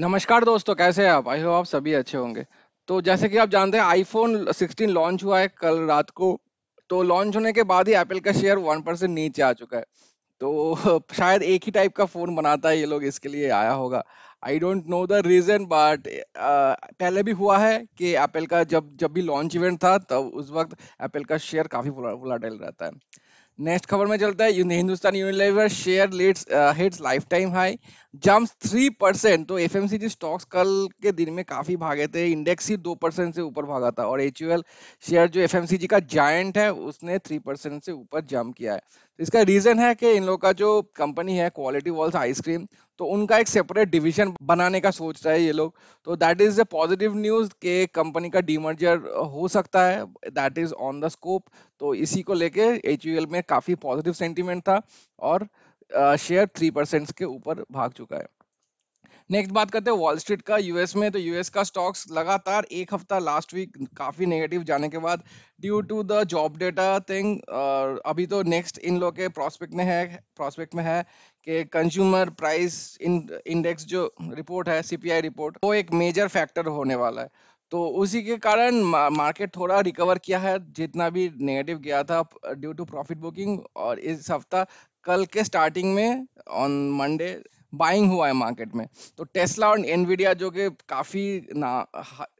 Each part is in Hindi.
नमस्कार दोस्तों कैसे हैं आप आई होप आप सभी अच्छे होंगे तो जैसे कि आप जानते हैं आईफोन 16 लॉन्च हुआ है कल रात को तो लॉन्च होने के बाद ही एप्पल का शेयर वन परसेंट नीचे आ चुका है तो शायद एक ही टाइप का फोन बनाता है ये लोग इसके लिए आया होगा I don't know the reason but पहले भी हुआ है कि एप्पल का जब जब भी लॉन्च इवेंट था तब तो उस वक्त एप्पल का शेयर काफी वोलाटाइल रहता है नेक्स्ट खबर में चलता है Hindustan Unilever share leads hits lifetime high jump three percent तो एफ स्टॉक्स कल के दिन में काफी भागे थे इंडेक्स ही दो परसेंट से ऊपर भागा था और एच शेयर जो एफ का जायंट है उसने थ्री परसेंट से ऊपर जम्प किया है तो इसका रीजन है कि इन लोग का जो कंपनी है क्वालिटी वॉल्स आइसक्रीम तो उनका एक सेपरेट डिवीजन बनाने का सोच रहा है ये लोग तो that is a positive news के कंपनी का डीमर्जर हो सकता है that is on the scope तो इसी को लेके एच में काफी पॉजिटिव सेंटिमेंट था और शेयर थ्री परसेंट के ऊपर भाग चुका है नेक्स्ट बात करते हैं वॉल स्ट्रीट का यूएस में तो यूएस का स्टॉक्स लगातार एक हफ्ता लास्ट वीक काफ़ी नेगेटिव जाने के बाद due to the job data thing अभी तो नेक्स्ट इन लोग के प्रॉस्पेक्ट में है प्रॉस्पेक्ट में है कि कंज्यूमर प्राइस इंडेक्स जो रिपोर्ट है सीपीआई रिपोर्ट वो एक मेजर फैक्टर होने वाला है तो उसी के कारण मार्केट थोड़ा रिकवर किया है जितना भी नेगेटिव गया था ड्यू टू प्रॉफिट बुकिंग और इस हफ्ता कल के स्टार्टिंग में ऑन मंडे बाइंग हुआ है मार्केट में तो टेस्ला और एनविडिया जो कि काफ़ी ना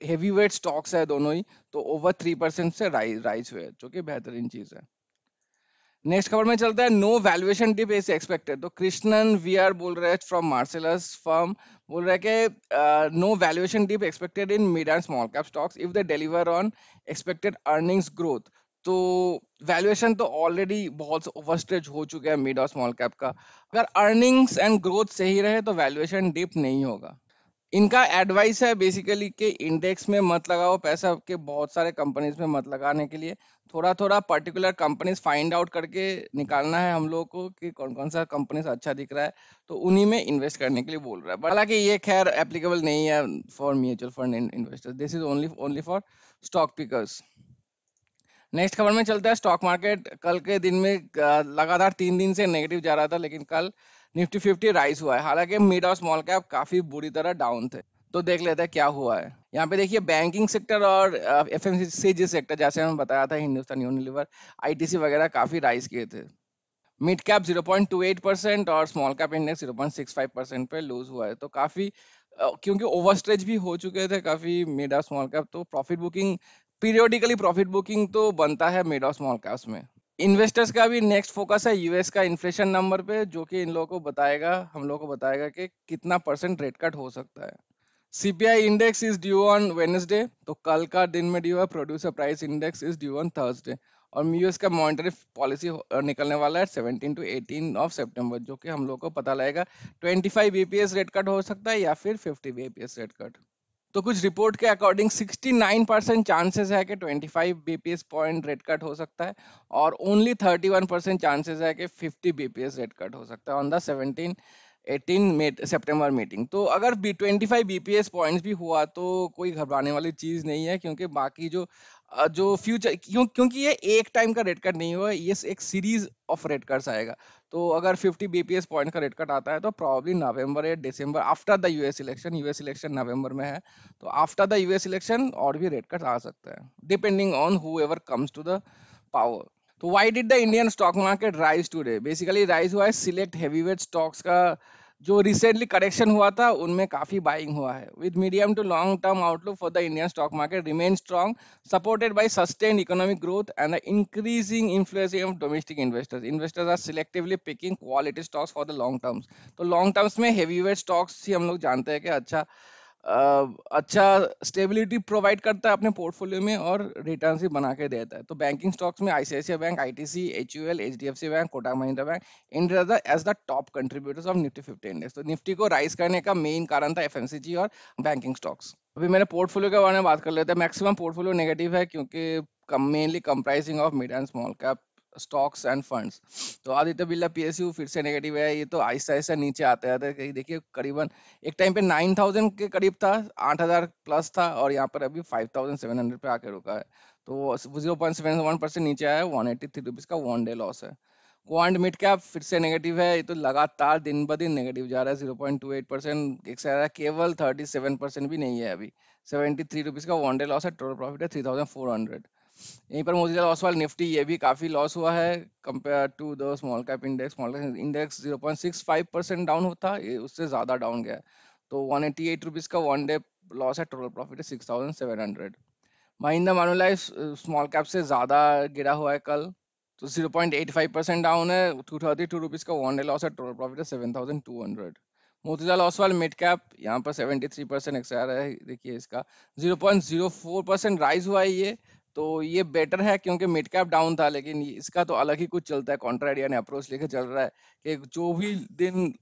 हेवी वेट स्टॉक्स है दोनों ही तो ओवर थ्री परसेंट से राइज राइज हुए जो कि बेहतरीन चीज़ है नेक्स्ट खबर में चलता है no valuation dip is expected तो कृष्णन वी आर बोल रहे हैं फ्रॉम मार्सेलस फर्म बोल रहे हैं कि no valuation dip expected in mid and small cap stocks if they deliver on expected earnings growth तो वैल्यूएशन तो ऑलरेडी बहुत ओवरस्ट्रेच हो चुका है मिड और स्मॉल कैप का अगर अर्निंग्स एंड ग्रोथ सही रहे तो वैल्यूएशन डिप नहीं होगा इनका एडवाइस है बेसिकली कि इंडेक्स में मत लगाओ पैसा के बहुत सारे कंपनीज में मत लगाने के लिए थोड़ा थोड़ा पर्टिकुलर कंपनीज फाइंड आउट करके निकालना है हम लोगों को कि कौन कौन सा कंपनीज अच्छा दिख रहा है तो उन्हीं में इन्वेस्ट करने के लिए बोल रहा है हालांकि ये खैर एप्लीकेबल नहीं है for mutual fund investors this is only only for stock pickers next खबर में चलता है स्टॉक मार्केट कल के दिन में लगातार तीन दिन से नेगेटिव जा रहा था लेकिन कल निफ्टी फिफ्टी राइज हुआ है हालांकि मिड और स्मॉल कैप काफी बुरी तरह डाउन थे तो देख लेते हैं क्या हुआ है यहाँ पे देखिए बैंकिंग सेक्टर और एफ एम सेक्टर जैसे हमने बताया था हिंदुस्तान यूनिलीवर आई वगैरह काफी राइज किए थे मिड कैप एट परसेंट और small cap index five percent पे लूज हुआ है तो काफी क्योंकि ओवर स्ट्रेच भी हो चुके थे काफी मिड और स्मॉल कैप तो profit booking periodically profit booking तो बनता है मिड और स्मॉल कैप्स में इन्वेस्टर्स का भी नेक्स्ट फोकस है यूएस का इन्फ्लेशन नंबर पे जो कि इन लोगों को बताएगा हम लोगों को बताएगा कि कितना परसेंट रेट कट हो सकता है CPI index is due on Wednesday तो कल का दिन में ड्यू है producer price index is due on Thursday और यूएस का मॉनिटरी पॉलिसी निकलने वाला है seventeen to eighteen of September जो कि हम लोग को पता लगेगा फाइव बी रेट कट हो सकता है या फिर फिफ्टी बी रेट कट तो कुछ रिपोर्ट के अकॉर्डिंग 69 परसेंट चांसेस है कि 25 बीपीएस पॉइंट रेड कट हो सकता है और ओनली 31 परसेंट चांसेस है कि 50 बीपीएस रेड कट हो सकता है ऑन द 17 18 सितंबर मीटिंग तो अगर B twenty five B points भी हुआ तो कोई घबराने वाली चीज़ नहीं है क्योंकि बाकी जो जो फ्यूचर क्यों क्योंकि ये एक टाइम का रेट कट नहीं हुआ ये एक सीरीज ऑफ रेट कट्स आएगा तो अगर 50 बीपीएस पॉइंट का रेट कट आता है तो प्रॉब्ली नवंबर या दिसंबर after the US election US election नवंबर में है तो आफ्टर द यूएस इलेक्शन और भी रेट कट आ सकते हैं depending on whoever comes to the power तो why did the Indian stock market rise today basically rise हुआ है सिलेक्ट हैवीवेट स्टॉक्स का जो रिसेंटली करेक्शन हुआ था उनमें काफी बाइंग हुआ है with medium to long term outlook for the Indian stock market remain strong supported by sustain economic growth and the increasing influence of domestic investors investors are selectively picking quality stocks for the long terms तो लॉन्ग टर्म्स में हेवी वेट स्टॉक्स ही हम लोग जानते हैं कि अच्छा अच्छा स्टेबिलिटी प्रोवाइड करता है अपने पोर्टफोलियो में और रिटर्न भी बना के देता है तो बैंकिंग स्टॉक्स में ICICI bank I T C H H U L D F C bank Kotak Mahindra bank in as the top contributors of Nifty fifty index तो निफ्टी को राइज करने का मेन कारण था एफएमसीजी और बैंकिंग स्टॉक्स अभी मैंने पोर्टफोलियो के बारे में बात कर लेते हैं मैक्सिमम पोर्टफोलियो नेगेटिव है क्योंकि mainly comprising of mid and small cap stocks and funds तो आदित्य बिरला पीएसयू फिर से नेगेटिव है ये तो आहिस्ता आहिस्ता नीचे आते आते कहीं देखिए करीबन एक टाइम पे नाइन थाउजेंड के करीब था आठ हजार प्लस था और यहाँ पर अभी फाइव थाउजेंड सेवन हंड्रेड पे आके रुका है तो zero point seven one percent नीचे आया है वन एट्टी थ्री रुपीज का वन डे लॉस है क्वांट मिड कैप फिर से नेगेटिव है ये तो लगातार दिन ब दिन नेगेटिव जा रहा है zero point two eight percent एक सारा केवल थर्टी सेवन परसेंट भी नहीं है अभी सेवेंटी थ्री रुपीज़ का वन डे लॉस है टोटल प्रॉफिट है थ्री थाउजेंड फोर हंड्रेड यहीं पर लॉस ओसवाल निफ्टी ये भी काफ़ी लॉस हुआ है तो compare to the small cap index small cap index zero point six five percent down होता है उससे ज़्यादा डाउन गया तो वन एटी एट रुपीज़ का वन डे लॉस है टोटल प्रॉफिट है six thousand seven hundred Mahindra Manulife small cap से ज़्यादा गिरा हुआ है कल तो zero point eight five percent down है टू थर्टी टू रुपीज़ का वन डे लॉस है टोटल प्रॉफिट है seven thousand two hundred Motilal Oswal mid cap यहाँ पर सेवेंटी थ्री परसेंट एक्सपायर है देखिए इसका zero point zero four percent rise हुआ है ये तो ये बेटर है क्योंकि मिड कैप डाउन था लेकिन इसका तो अलग ही कुछ चलता है कॉन्ट्राइड यानी अप्रोच लेके चल रहा है कि जो भी दिन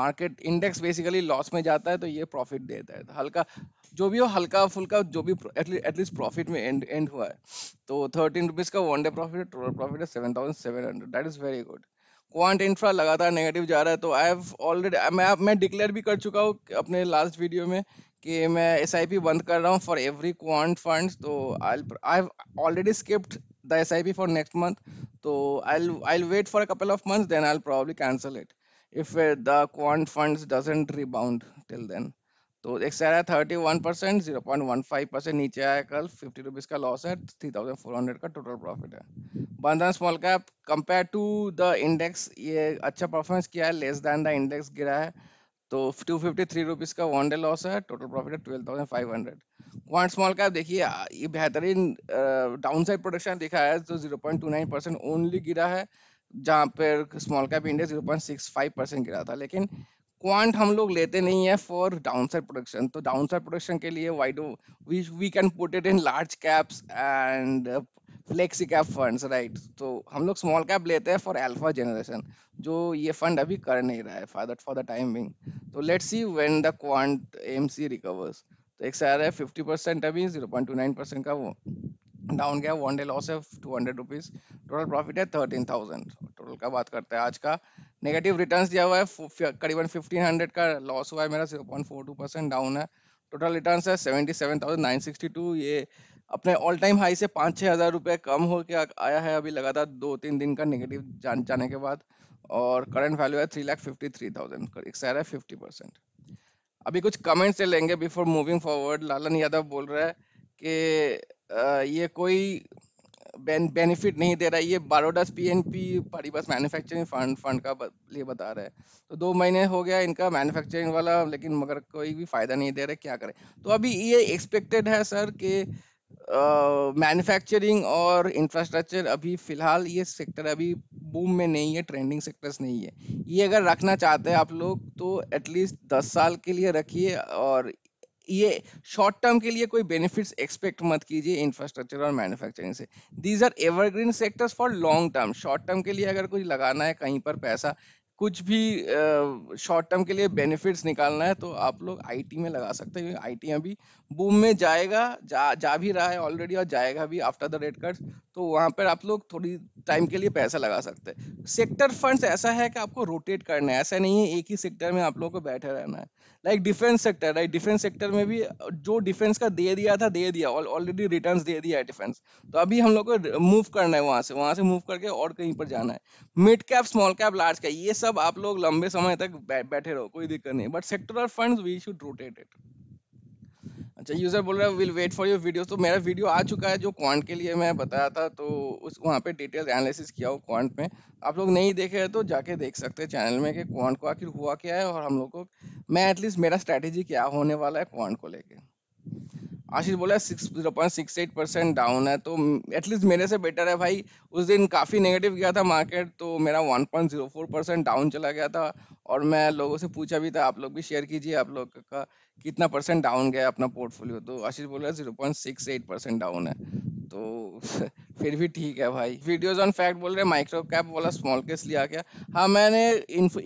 मार्केट इंडेक्स बेसिकली लॉस में जाता है तो ये प्रॉफिट देता है तो हल्का जो भी हो हल्का फुल्का जो भी एटलीस्ट प्रॉफिट में एंड एंड हुआ है तो थर्टीन रुपीज़ का one day profit total profit है seven thousand seven hundred that is very good Quant infra लगातार नेगेटिव जा रहा है तो आई हैव ऑलरेडी मैं मैं डिक्लेयर भी कर चुका हूँ अपने लास्ट वीडियो में कि मैं एस आई पी बंद कर रहा हूँ फॉर एवरी क्वांट फंड तो I I already skipped the S for next month तो I I wait for a couple of month then I probably cancel it if the Quant fund doesn't rebound till then तो है thirty one percent zero point one five percent नीचे आया कल फिफ्टी रुपीज़ का लॉस है थ्री थाउजेंड फोर हंड्रेड का टोटल प्रॉफिट है Bandhan small cap compare to the index ये अच्छा परफॉर्मेंस किया है लेस दैन द इंडेक्स गिरा है तो टू फिफ्टी थ्री रुपीज का वन डे लॉस है टोटल प्रॉफिट है twelve thousand five hundred Quant small cap देखिए ये बेहतरीन डाउन साइड प्रोडक्शन दिखा है तो zero point two nine percent only गिरा है जहाँ पर small cap India zero point six five percent गिरा था लेकिन क्वांट हम लोग लेते नहीं है फॉर डाउन साइड प्रोडक्शन तो डाउन साइड प्रोडक्शन के लिए why do we we can put it in large caps and flexi cap fund right तो हम लोग स्मॉल कैप लेते हैं फॉर एल्फा जनरेशन जो ये फंड अभी कर नहीं रहा है for father for the time being तो let see when the Quant see recovers तो एक सर है फिफ्टी परसेंट अभी zero point two nine percent का वो डाउन गया वन डे लॉस है two hundred rupees total profit है थर्टीन थाउजेंड टोटल का बात करते हैं आज का नेगेटिव रिटर्न दिया हुआ है करीबन फिफ्टीन हंड्रेड का लॉस हुआ है मेरा zero point four two percent down है टोटल रिटर्न है seventy seven thousand nine sixty two ये अपने ऑल टाइम हाई से पाँच छः हज़ार रुपये कम हो के आया है अभी लगातार दो तीन दिन का नेगेटिव जान जाने के बाद और करंट वैल्यू है three lakh fifty three thousand एक्सायर है फिफ्टी परसेंट अभी कुछ कमेंट्स ले लेंगे बिफोर मूविंग फॉरवर्ड लालन यादव बोल रहा है कि ये कोई बेनिफिट नहीं दे रहा है ये बारोडस P N P Paribas manufacturing fund fund का लिए बता रहे हैं तो दो महीने हो गया इनका मैन्युफैक्चरिंग वाला लेकिन मगर कोई भी फायदा नहीं दे रहा क्या करें तो अभी ये एक्सपेक्टेड है सर कि मैन्युफैक्चरिंग uh, और इंफ्रास्ट्रक्चर अभी फिलहाल ये सेक्टर अभी बूम में नहीं है ट्रेंडिंग सेक्टर्स नहीं है ये अगर रखना चाहते हैं आप लोग तो एटलीस्ट दस साल के लिए रखिए और ये शॉर्ट टर्म के लिए कोई बेनिफिट्स एक्सपेक्ट मत कीजिए इंफ्रास्ट्रक्चर और मैन्युफैक्चरिंग से these are evergreen sectors for long term short term के लिए अगर कोई लगाना है कहीं पर पैसा कुछ भी शॉर्ट टर्म के लिए बेनिफिट्स निकालना है तो आप लोग आईटी में लगा सकते हैं क्योंकि टी अभी बूम में जाएगा जा जा भी रहा है ऑलरेडी और जाएगा भी आफ्टर द रेट कट तो वहाँ पर आप लोग थोड़ी टाइम के लिए पैसा लगा सकते हैं सेक्टर फंड्स ऐसा है कि आपको रोटेट करना है ऐसा नहीं है एक ही सेक्टर में आप लोगों को बैठे रहना है like defence sector like defence sector में भी जो डिफेंस का दे दिया था दे दिया ऑलरेडी रिटर्न्स दे दिया है डिफेंस तो अभी हम लोग को मूव करना है वहाँ से वहाँ से मूव करके और कहीं पर जाना है mid cap small cap large cap ये सब आप लोग लंबे समय तक बैठे रहो कोई दिक्कत नहीं but sectoral fund we should rotate it अच्छा यूज़र बोल रहा है will wait for your video तो मेरा वीडियो आ चुका है जो क्वांट के लिए मैं बताया था तो उस वहाँ पे डिटेल एनालिसिस किया हो क्वांट में आप लोग नहीं देखे हैं तो जाके देख सकते हैं चैनल में कि क्वांट को आखिर हुआ क्या है और हम लोग को मैं एटलीस्ट मेरा स्ट्रैटेजी क्या होने वाला है क्वांट को लेकर आशीष बोला six zero point six eight percent down है तो एटलीस्ट मेरे से बेटर है भाई उस दिन काफ़ी नेगेटिव गया था मार्केट तो मेरा one point zero four percent down चला गया था और मैं लोगों से पूछा भी था आप लोग भी शेयर कीजिए आप लोग का कितना परसेंट डाउन गया अपना पोर्टफोलियो तो आशीष बोल zero point six eight percent down है तो फिर भी ठीक है भाई वीडियोज ऑन फैक्ट बोल रहे हैं माइक्रो कैप वाला स्मॉल केस लिया गया हाँ मैंने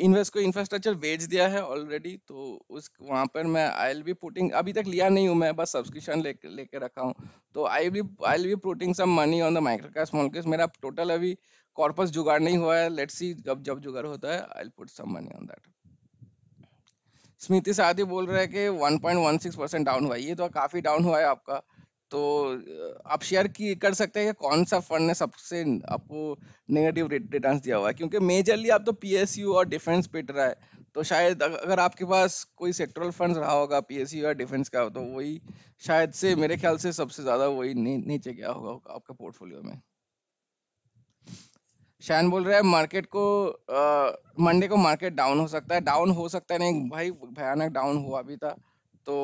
इन्वेस्ट को इंफ्रास्ट्रक्चर बेच दिया है ऑलरेडी तो उस वहाँ पर मैं आई एल बी पुटिंग अभी तक लिया नहीं हूँ मैं बस सब्सक्रिप्शन ले लेके रखा हूँ तो I be I'll be putting some money on the micro cap small case मेरा टोटल अभी कॉर्पस जुगाड़ नहीं हुआ है लेट सी जब जब जुगाड़ होता है I'll put some money on that Smriti Sadhi बोल रहे हैं कि 1.16 परसेंट डाउन हुआ है ये तो काफ़ी डाउन हुआ है आपका तो आप शेयर की कर सकते हैं कि कौन सा फंड ने सबसे आपको नेगेटिव रिटर्न दिया हुआ है क्योंकि मेजरली आप तो पीएसयू और डिफेंस पे रहा है तो शायद अगर आपके पास कोई सेक्टोरल फंड रहा होगा पीएसयू या डिफेंस का तो वही शायद से मेरे ख्याल से सबसे ज़्यादा वही नीचे गया होगा आपके पोर्टफोलियो में शायन बोल रहा है मार्केट को मंडे को मार्केट डाउन हो सकता है डाउन हो सकता है नहीं भाई भयानक डाउन हुआ भी था तो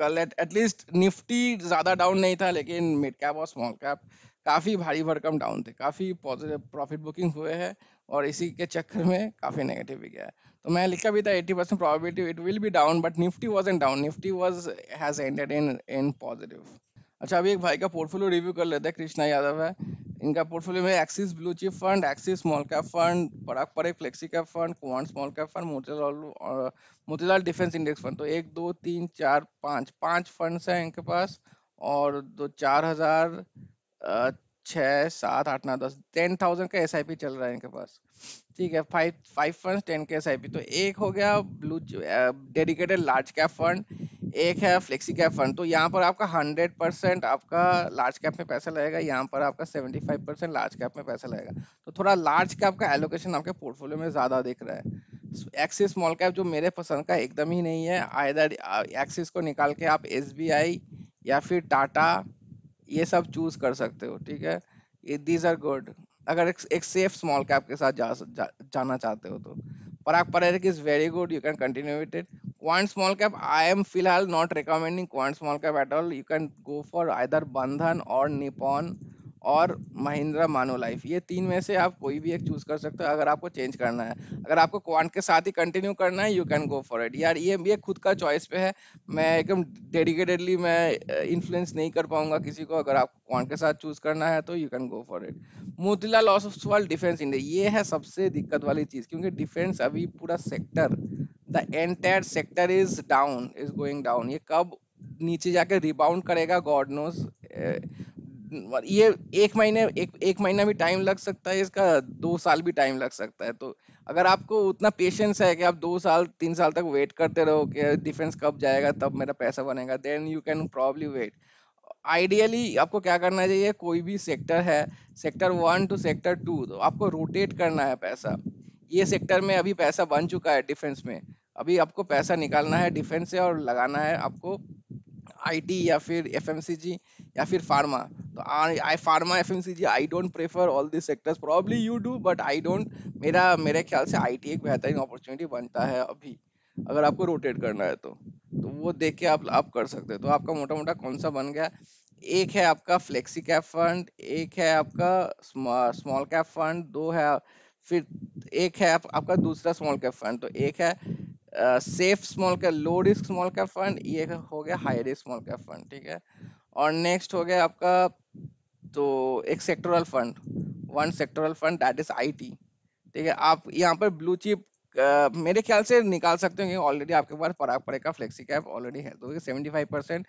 कल एट एटलीस्ट निफ्टी ज़्यादा डाउन नहीं था लेकिन मिड कैप और स्मॉल कैप काफ़ी भारी भरकम डाउन थे काफ़ी पॉजिटिव प्रॉफिट बुकिंग हुए हैं और इसी के चक्कर में काफ़ी नेगेटिव भी गया है तो मैं लिखा भी था eighty percent probability it will be down but Nifty was and down Nifty was has ended in in positive अच्छा अभी एक भाई का पोर्टफोलियो रिव्यू कर लेते हैं कृष्णा यादव है इनका पोर्टफोलियो में Axis blue chip fund Axis small cap fund Parag Parikh flexi cap fund Quant small cap fund Motilal Motilal defence index fund तो एक दो तीन चार पाँच पाँच फंड्स हैं इनके पास और दो चार हज़ार uh, छः सात आठ नौ दस टेन थाउजेंड का एस चल रहा है इनके पास ठीक है five five fund ten K S तो एक हो गया blue dedicated large cap fund एक है फ्लेक्सी कैप फंड तो यहाँ पर आपका हंड्रेड परसेंट आपका लार्ज कैप में पैसा लगेगा यहाँ पर आपका seventy five percent large cap में पैसा लगेगा तो थोड़ा लार्ज कैप का एलोकेशन आपके पोर्टफोलियो में ज़्यादा दिख रहा है एक्सिस स्मॉल कैप जो मेरे पसंद का एकदम ही नहीं है आयदर एक्सिस को निकाल के आप एस या फिर टाटा ये सब चूज कर सकते हो ठीक है दीज आर गुड अगर एक, एक सेफ स्मॉल कैप के साथ जा, जा, जाना चाहते हो तो Parag Parekh is very good you can continue with it Quant small cap I am फिलहाल not recommending Quant small cap at all you can go for either Bandhan और निपॉन और महिंद्रा मानो लाइफ ये तीन में से आप कोई भी एक चूज कर सकते हो अगर आपको चेंज करना है अगर आपको क्वांट के साथ ही कंटिन्यू करना है you can go for it यार ये ये खुद का चॉइस पे है मैं एकदम डेडिकेटेडली मैं इन्फ्लुएंस नहीं कर पाऊंगा किसी को अगर आपको क्वांट के साथ चूज करना है तो you can go for it Motilal Oswal defence India ये है सबसे दिक्कत वाली चीज़ क्योंकि डिफेंस अभी पूरा sector the entire sector is down is going down ये कब नीचे जाके रिबाउंड करेगा गॉड नोज ये एक महीने एक एक महीना भी टाइम लग सकता है इसका दो साल भी टाइम लग सकता है तो अगर आपको उतना पेशेंस है कि आप दो साल तीन साल तक वेट करते रहो कि डिफेंस कब जाएगा तब मेरा पैसा बनेगा then you can probably wait ideally आपको क्या करना चाहिए कोई भी सेक्टर है sector one two sector two तो आपको रोटेट करना है पैसा ये सेक्टर में अभी पैसा बन चुका है डिफेंस में अभी आपको पैसा निकालना है डिफेंस से और लगाना है आपको आईटी या फिर एफएमसीजी या फिर फार्मा तो आई pharma FMCG I don't prefer all this sectors probably you do but I don't मेरा मेरे ख्याल से आईटी एक बेहतरीन अपॉर्चुनिटी बनता है अभी अगर आपको रोटेट करना है तो तो वो देख के आप आप कर सकते हैं तो आपका मोटा मोटा कौन सा बन गया एक है आपका फ्लेक्सी कैप फंड एक है आपका स्मॉल कैप फंड दो है फिर एक है आप, आपका दूसरा स्मॉल कैप फंड तो एक है safe small cap low risk small cap fund ये हो गया high risk small cap fund ठीक है और नेक्स्ट हो गया आपका तो एक sectoral fund one sectoral fund that is IT ठीक है आप यहाँ पर ब्लू चिप Uh, मेरे ख्याल से निकाल सकते हैं ऑलरेडी आपके पास पराग पड़े का फ्लेक्सी कैप ऑलरेडी है तो seventy five percent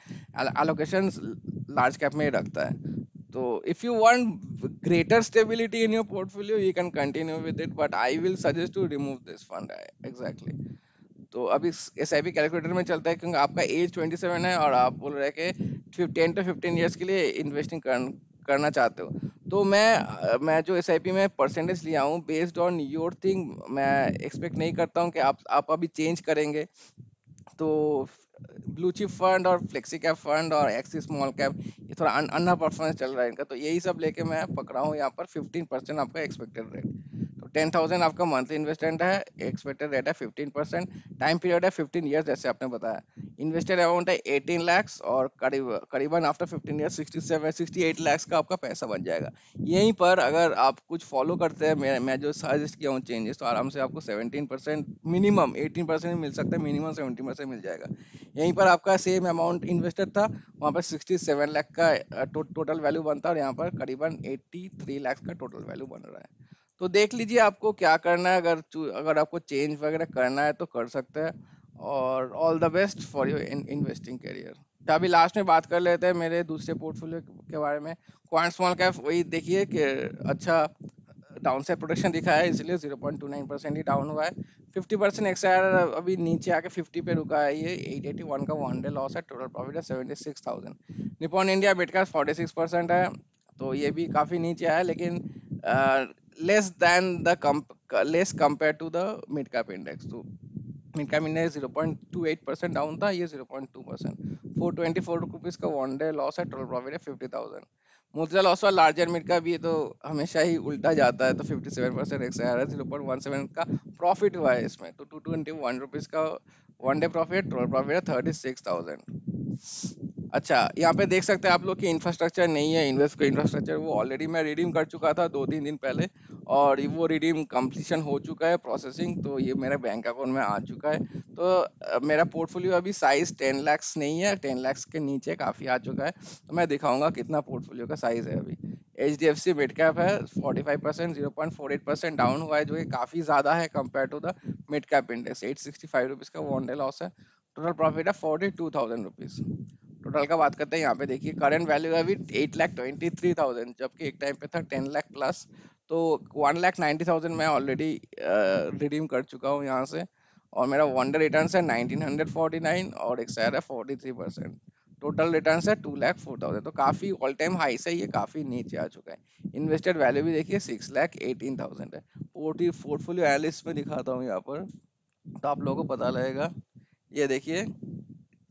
allocation large cap में ही रखता है तो if you want greater stability in your portfolio you can continue with it but I will suggest to remove this fund exactly तो अब इस एस आई पी कैलकुलेटर में चलता है क्योंकि आपका एज 27 है और आप बोल रहे हैं कि टेन टू फिफ्टीन ईयर्स के लिए इन्वेस्टिंग कर, करना चाहते हो तो मैं मैं जो एस आई पी में परसेंटेज लिया हूँ बेस्ड ऑन योर थिंग मैं एक्सपेक्ट नहीं करता हूँ कि आप आप अभी चेंज करेंगे तो ब्लू चिप फंड और फ्लेक्सी कैप फंड और एक्सिस स्मॉल कैप ये थोड़ा अन्ना परफॉर्मेंस चल रहा है इनका तो यही सब लेके मैं पकड़ा हूँ यहाँ पर फिफ्टीन परसेंट आपका एक्सपेक्टेड रेट टेन थाउजेंड आपका मंथली इन्वेस्टमेंट है एक्सपेक्टेड रेट है फिफ्टीन परसेंट टाइम पीरियड है फिफ्टीन ईयर्स जैसे आपने बताया इन्वेस्टेड अमाउंट है एटीन लैक्स और करीब करीबन after fifteen year sixty seven sixty eight lakhs का आपका पैसा बन जाएगा यहीं पर अगर आप कुछ फॉलो करते हैं मैं मैं जो सजेस्ट किया हूँ चेंजेस तो आराम से आपको seventeen percent minimum eighteen percent मिल सकता है मिनिमम सेवेंटीन परसेंट मिल जाएगा यहीं पर आपका सेम अमाउंट इन्वेस्टेड था वहाँ पर सिक्सटी सेवन लैख का टोटल uh, वैल्यू बनता है और यहाँ पर करीबन एट्टी थ्री लैक्स का टोटल वैल्यू बन रहा है तो देख लीजिए आपको क्या करना है अगर अगर आपको चेंज वगैरह करना है तो कर सकते हैं और all the best for your investing career तो अभी लास्ट में बात कर लेते हैं मेरे दूसरे पोर्टफोलियो के बारे में क्वांट स्मॉल कैप वही देखिए कि अच्छा डाउन साइड प्रोडक्शन दिखा है इसलिए 0.29 परसेंट ही डाउन हुआ है 50 परसेंट एक्स अभी नीचे आके 50 पे रुका है ये 881 का वन डे लॉस है टोटल प्रॉफिट है 76,000 निपॉन इंडिया फोर्टी 46 परसेंट है तो ये भी काफ़ी नीचे आया लेकिन less than the comp less compared to the mid cap index. So mid cap index 0.28 percent down the year 0.2 For 424 rupees, ka one day loss at total profit है 50,000 मुद्रा लॉस और लार्जर मिड का भी ये तो हमेशा ही उल्टा जाता है तो fifty seven percent X R zero point one seven का प्रॉफिट हुआ है इसमें तो टू ट्वेंटी वन रुपीज़ का one day profit total profit है थर्टी सिक्स थाउजेंड अच्छा यहाँ पे देख सकते हैं आप लोग की इंफ्रास्ट्रक्चर नहीं है इन्वेस्ट का इंफ्रास्ट्रक्चर वो ऑलरेडी मैं रिडीम कर चुका था दो तीन दिन पहले और वो रिडीम कंप्लीशन हो चुका है प्रोसेसिंग तो ये मेरे बैंक अकाउंट में आ चुका है तो मेरा पोर्टफोलियो अभी साइज टेन लैक्स नहीं है टेन लैक्स के नीचे काफ़ी आ चुका है तो मैं दिखाऊंगा कितना पोर्टफोलियो का साइज है अभी H D F C mid cap है forty five percent zero point four eight percent down हुआ है जो कि काफ़ी ज़्यादा है compare to the mid cap index eight sixty five rupees का वन डे लॉस है टोटल प्रॉफिट है forty two thousand rupees total का बात करते हैं यहाँ पे देखिए करंट वैल्यू है अभी eight lakh twenty three thousand जबकि एक टाइम पे था टेन लाख प्लस तो वन लाख नाइन्टी थाउजेंड मैं ऑलरेडी रिडीम कर चुका हूँ यहाँ से और मेरा वनडे रिटर्न है नाइनटीन हंड्रेड फोर्टी नाइन और एक्सर है forty three percent total return है टू लैख फोर थाउजेंड तो काफ़ी ऑल टाइम हाई से ये काफ़ी नीचे आ चुका है इन्वेस्टेड वैल्यू भी देखिए सिक्स लैख एटीन थाउजेंड है पोर्टी पोर्टफोलियो एनालिस्ट में दिखाता हूँ यहाँ पर तो आप लोगों को पता लगेगा ये देखिए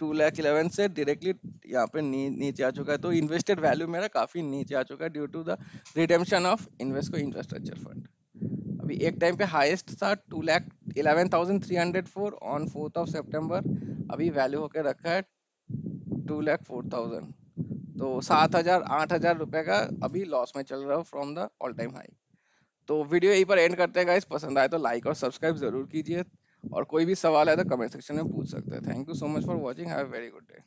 टू लैख इलेवन से डायरेक्टली यहाँ पे नी, नीचे आ चुका है तो इन्वेस्टेड वैल्यू मेरा काफ़ी नीचे आ चुका है due to the redemption of Invesco infrastructure fund अभी एक टाइम पे हाईएस्ट था two lakh eleven thousand three hundred four on fourth of September अभी वैल्यू होकर रखा है टू लैख फोर थाउजेंड तो सात हजार आठ हजार रुपये का अभी लॉस में चल रहा हूँ from the all time high तो वीडियो यहीं पर एंड करते हैं गाइस पसंद आए तो लाइक और सब्सक्राइब जरूर कीजिए और कोई भी सवाल है तो कमेंट सेक्शन में पूछ सकते हैं thank you so much for watching have very good day